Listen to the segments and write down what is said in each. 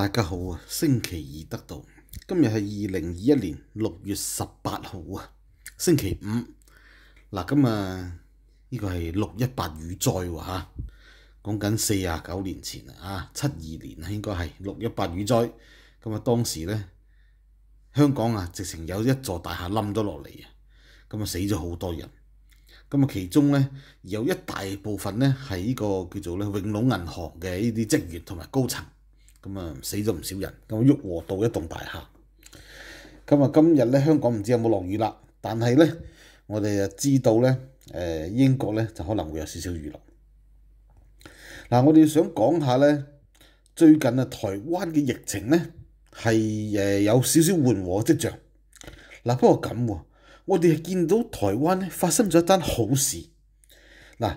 大家好啊！星期二得到今日系二零二一年六月十八号啊，星期五嗱。今日呢个系六一八雨灾喎嚇，讲紧四啊九年前啊，七二年啊，应该系六一八雨灾咁啊。当时咧，香港啊，直情有一座大厦冧咗落嚟啊，咁啊死咗好多人。咁啊，其中咧有一大部分咧系呢个叫做咧永隆银行嘅呢啲职员同埋高层。咁啊，死咗唔少人。咁喐和道一棟大厦。咁啊，今日咧香港唔知有冇落雨啦。但系咧，我哋就知道咧，诶英國咧就可能會有少少雨落。嗱，我哋想講下咧，最近啊台灣嘅疫情咧係诶有少少緩和跡象。嗱，不過咁，我哋見到台灣咧發生咗一單好事。嗱。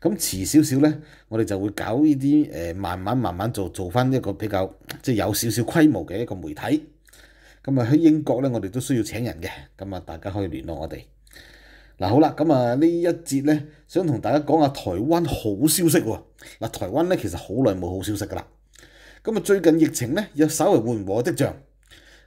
咁遲少少咧，我哋就會搞呢啲誒，慢慢慢慢做做翻一個比較即係有少少規模嘅一個媒體。咁啊喺英國咧，我哋都需要請人嘅。咁啊，大家可以聯絡我哋。嗱好啦，咁啊呢一節咧，想同大家講下台灣好消息喎。嗱，台灣咧其實好耐冇好消息噶啦。咁啊最近疫情咧有稍微緩和的象。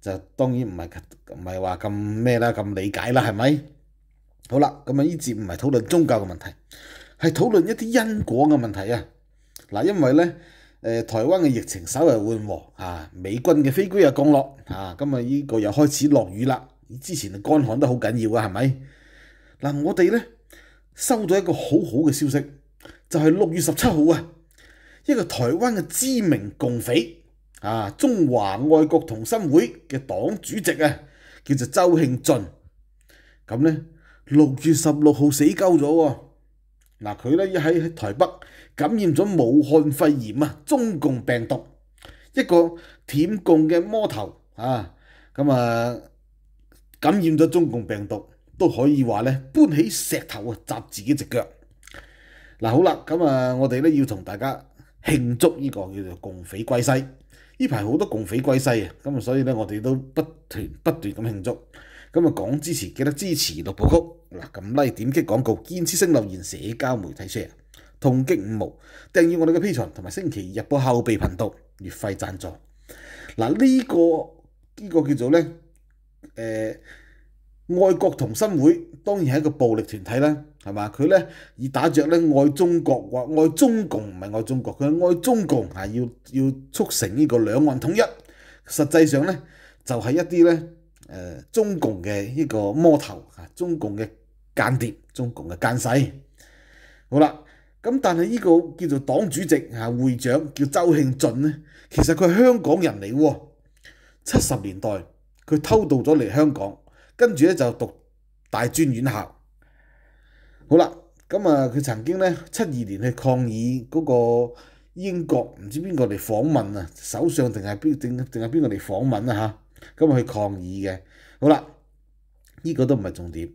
就當然唔係唔係話咁咩啦，咁理解啦，係咪？好啦，咁啊呢節唔係討論宗教嘅問題，係討論一啲因果嘅問題啊。嗱，因為咧誒台灣嘅疫情稍為緩和嚇，美軍嘅飛機又降落嚇，今日呢個又開始落雨啦。之前干旱得好緊要啊，係咪？嗱，我哋咧收到一個好好嘅消息，就係六月十七號啊，一個台灣嘅知名共匪。啊！中華愛國同心會嘅黨主席啊，叫做周慶俊。咁咧六月十六號死鳩咗喎。嗱，佢咧一喺台北感染咗武漢肺炎啊，中共病毒一個舔共嘅魔頭啊，咁啊感染咗中共病毒都可以話咧搬起石頭啊，砸自己只腳。嗱，好啦，咁啊，我哋咧要同大家慶祝呢個叫做共匪歸西。呢排好多共匪歸西啊！咁啊，所以咧，我哋都不斷不斷咁慶祝。咁啊，講支持，記得支持六部曲嗱，咁拉點擊廣告、建設性留言、社交媒體 share，同擊五毛，訂閱我哋嘅 P 場同埋星期日報後備頻道月費贊助嗱，呢個呢個叫做咧，誒，愛國同心會當然係一個暴力團體啦。系嘛？佢咧以打着咧爱中国或爱中共，唔系爱中国，佢系爱中共。嚇，要要促成呢个两岸统一。实际上咧，就系一啲咧，诶，中共嘅呢个魔头，吓，中共嘅间谍，中共嘅奸細。好啦，咁但系呢个叫做党主席啊，会长叫周庆俊咧，其实佢系香港人嚟，七十年代佢偷渡咗嚟香港，跟住咧就读大专院校。好啦，咁啊，佢曾經咧七二年去抗議嗰個英國，唔知邊個嚟訪問啊，首相定係邊定定係邊個嚟訪問啊？嚇，咁啊去抗議嘅。好啦，呢個都唔係重點，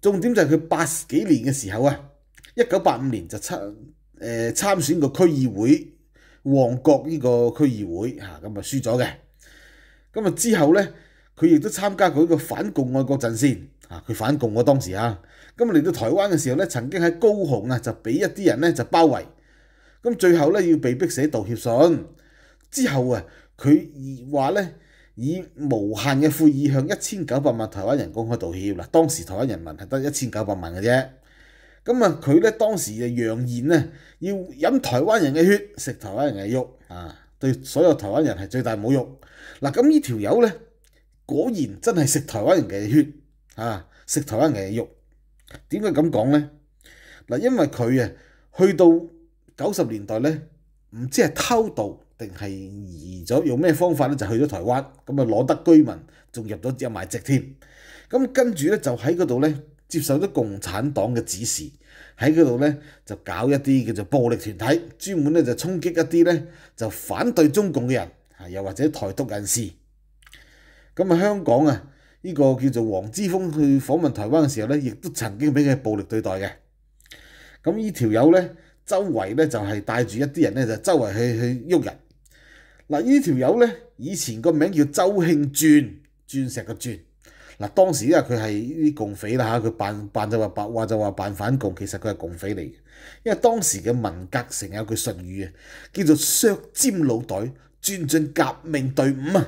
重點就係佢八幾年嘅時候啊，一九八五年就參誒參選個區議會，旺角呢個區議會嚇，咁啊輸咗嘅。咁啊之後咧，佢亦都參加過依個反共愛國陣線。啊！佢反共啊，當時啊，咁嚟到台灣嘅時候咧，曾經喺高雄啊就俾一啲人咧就包圍，咁最後咧要被逼寫道歉信。之後啊，佢話咧以無限嘅負意向一千九百萬台灣人公開道歉啦。當時台灣人民係得一千九百萬嘅啫，咁啊佢咧當時就揚言咧要飲台灣人嘅血，食台灣人嘅肉啊，對所有台灣人係最大侮辱嗱。咁呢條友咧果然真係食台灣人嘅血。啊！食台灣嘅肉，點解咁講咧？嗱，因為佢啊，去到九十年代咧，唔知係偷渡定係移咗，用咩方法咧？就去咗台灣，咁啊攞得居民，仲入咗入埋籍添。咁跟住咧，就喺嗰度咧，接受咗共產黨嘅指示，喺嗰度咧就搞一啲叫做暴力團體，專門咧就衝擊一啲咧就反對中共嘅人，啊，又或者台獨人士。咁啊，香港啊～呢個叫做黃之峰去訪問台灣嘅時候咧，亦都曾經俾佢暴力對待嘅。咁呢條友咧，周圍咧就係帶住一啲人咧，就周圍去去喐人。嗱呢條友咧，以前個名叫周慶鑽，鑽石嘅鑽。嗱當時因為佢係呢啲共匪啦嚇，佢扮扮就話白話就話扮反共，其實佢係共匪嚟。因為當時嘅文革成有句俗語啊，叫做削尖腦袋鑽進革命隊伍啊。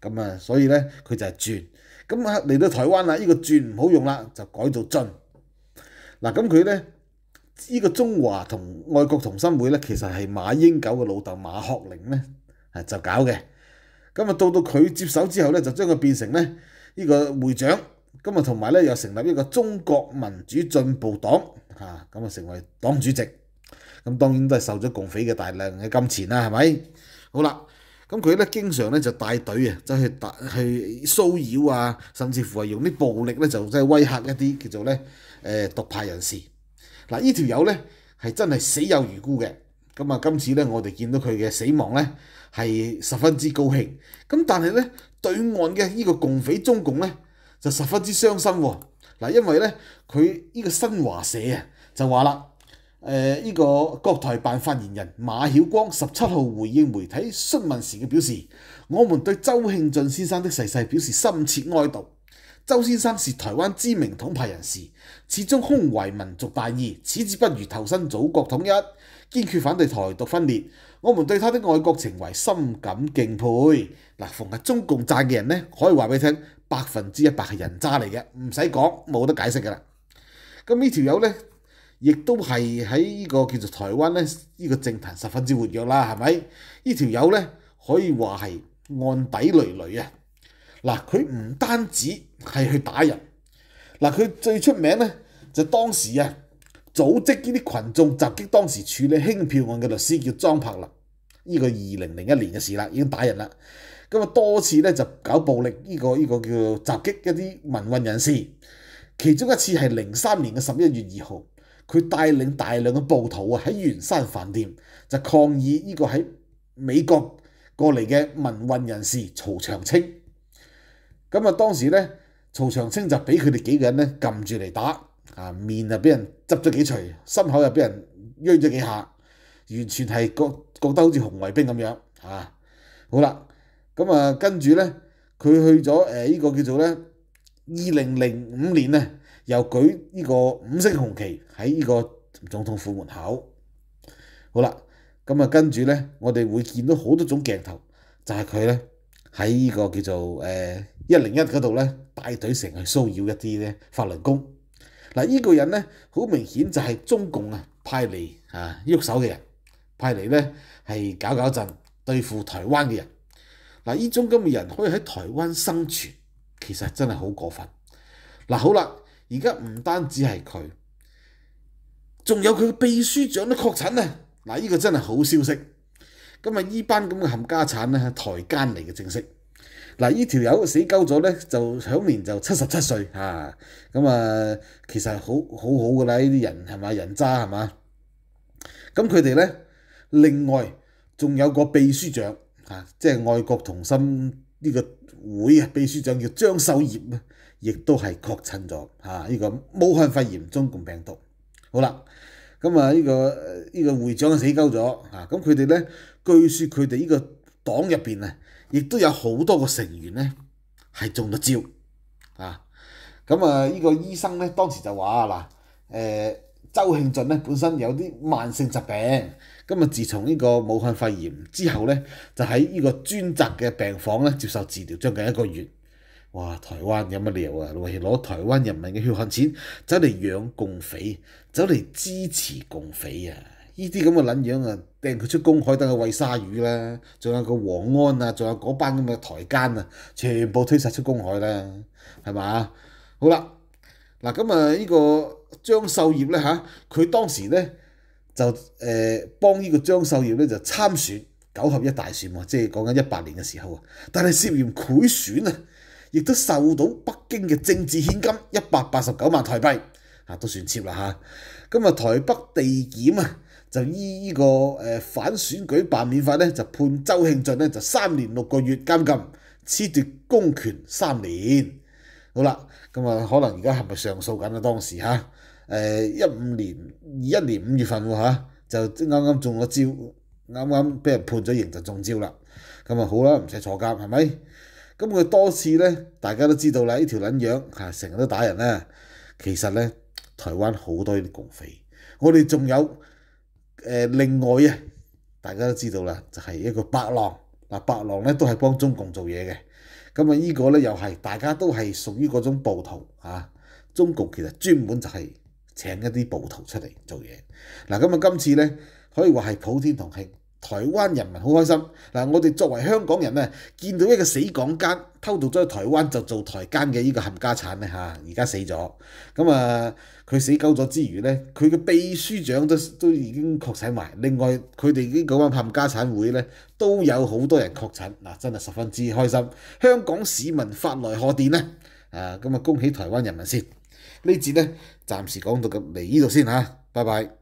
咁啊，所以咧佢就係鑽。咁啊，嚟到台灣啦，呢個轉唔好用啦，就改做進。嗱，咁佢咧呢個中華同愛國同心會咧，其實係馬英九嘅老豆馬學齡咧就搞嘅。咁啊，到到佢接手之後咧，就將佢變成咧呢個會長。咁啊，同埋咧又成立一個中國民主進步黨，嚇咁啊，成為黨主席。咁當然都係受咗共匪嘅大量嘅金錢啦，係咪？好啦。咁佢咧經常咧就帶隊啊，走去打去騷擾啊，甚至乎係用啲暴力咧就即係威嚇一啲叫做咧誒毒派人士。嗱，呢條友咧係真係死有餘辜嘅。咁啊，今次咧我哋見到佢嘅死亡咧係十分之高興。咁但係咧對岸嘅呢個共匪中共咧就十分之傷心。嗱，因為咧佢呢個新華社啊就話啦。诶，呢个国台办发言人马晓光十七号回应媒体询问时嘅表示：，我们对周庆俊先生的逝世表示深切哀悼。周先生是台湾知名统派人士，始终胸怀民族大义，此志不渝投身祖国统一，坚决反对台独分裂。我们对他的爱国情怀深感敬佩。嗱，逢系中共赞嘅人咧，可以话俾听百分之一百系人渣嚟嘅，唔使讲冇得解释噶啦。咁呢条友咧？亦都係喺呢個叫做台灣咧，呢個政壇十分之活躍啦，係咪？呢條友咧可以話係案底累累啊！嗱，佢唔單止係去打人，嗱佢最出名咧就當時啊組織呢啲群眾襲擊當時處理輕票案嘅律師叫莊柏林，呢個二零零一年嘅事啦，已經打人啦。咁啊多次咧就搞暴力，呢個呢個叫襲擊一啲民運人士。其中一次係零三年嘅十一月二號。佢帶領大量嘅暴徒啊，喺圓山飯店就抗議呢個喺美國過嚟嘅民運人士曹長青。咁啊，當時咧，曹長青就俾佢哋幾個人咧撳住嚟打，啊面啊俾人執咗幾錘，心口又俾人瘀咗幾下，完全係覺覺得好似紅衛兵咁樣啊。好啦，咁啊，跟住咧，佢去咗誒呢個叫做咧二零零五年咧。又舉呢個五星紅旗喺呢個總統府門口，好啦，咁啊跟住咧，我哋會見到好多種鏡頭，就係佢咧喺呢個叫做誒一零一嗰度咧帶隊成去騷擾一啲咧法輪功。嗱，呢個人咧好明顯就係中共啊派嚟啊喐手嘅人，派嚟咧係搞搞震對付台灣嘅人。嗱，依種咁嘅人可以喺台灣生存，其實真係好過分。嗱，好啦。而家唔單止係佢，仲有佢嘅秘書長都確診啊！嗱，呢個真係好消息。咁啊，依班咁嘅冚家產咧，台奸嚟嘅正式。嗱，呢條友死鳩咗咧，就享年就七十七歲啊！咁啊，其實好好好噶啦，呢啲人係咪人渣係嘛？咁佢哋咧，另外仲有個秘書長嚇，即係愛國同心呢個會啊，秘書長叫張秀葉啊。亦都係確診咗，嚇呢個武漢肺炎中共病毒。好啦，咁啊呢個呢個會長死鳩咗，嚇咁佢哋咧，據說佢哋呢個黨入邊啊，亦都有好多個成員咧係中咗招，啊。咁啊呢個醫生咧當時就話嗱，誒周慶俊咧本身有啲慢性疾病，咁啊自從呢個武漢肺炎之後咧，就喺呢個專責嘅病房咧接受治療，將近一個月。哇！台灣有乜料啊？攞台灣人民嘅血汗錢走嚟養共匪，走嚟支持共匪啊！依啲咁嘅撚樣啊，掟佢出公海，等佢餵鯊魚啦！仲有個黃安啊，仲有嗰班咁嘅台奸啊，全部推曬出公海啦，係嘛？好啦，嗱咁啊，呢個張秀業咧嚇，佢當時咧就誒幫呢個張秀業咧就參選九合一大選喎，即係講緊一八年嘅時候啊，但係涉嫌攜選啊！亦都受到北京嘅政治獻金一百八十九萬台幣，啊都算超啦嚇。咁啊台北地檢啊就依依個誒反選舉辦免法咧就判周慶進咧就三年六個月監禁，褫奪公權三年。好啦，咁啊可能而家係咪上訴緊啊？當時嚇誒一五年二一年五月份喎嚇就啱啱中咗招，啱啱俾人判咗刑就中招啦。咁啊好啦，唔使坐監係咪？咁佢多次咧，大家都知道啦，呢條撚樣成日都打人啦。其實咧，台灣好多啲共匪，我哋仲有誒另外啊，大家都知道啦，就係一個白狼嗱，白狼咧都係幫中共做嘢嘅。咁啊，依個咧又係大家都係屬於嗰種暴徒啊。中共其實專門就係請一啲暴徒出嚟做嘢。嗱，咁啊，今次咧可以話係普天同慶。台灣人民好開心嗱，我哋作為香港人咧，見到一個死港奸偷渡咗去台灣就做台奸嘅呢個冚家產呢嚇，而家死咗咁啊，佢死鳩咗之餘呢，佢嘅秘書長都都已經確診埋，另外佢哋呢九班冚家產會呢都有好多人確診嗱，真係十分之開心，香港市民發來賀電呢，啊咁啊恭喜台灣人民先呢節呢暫時講到咁嚟呢度先嚇，拜拜。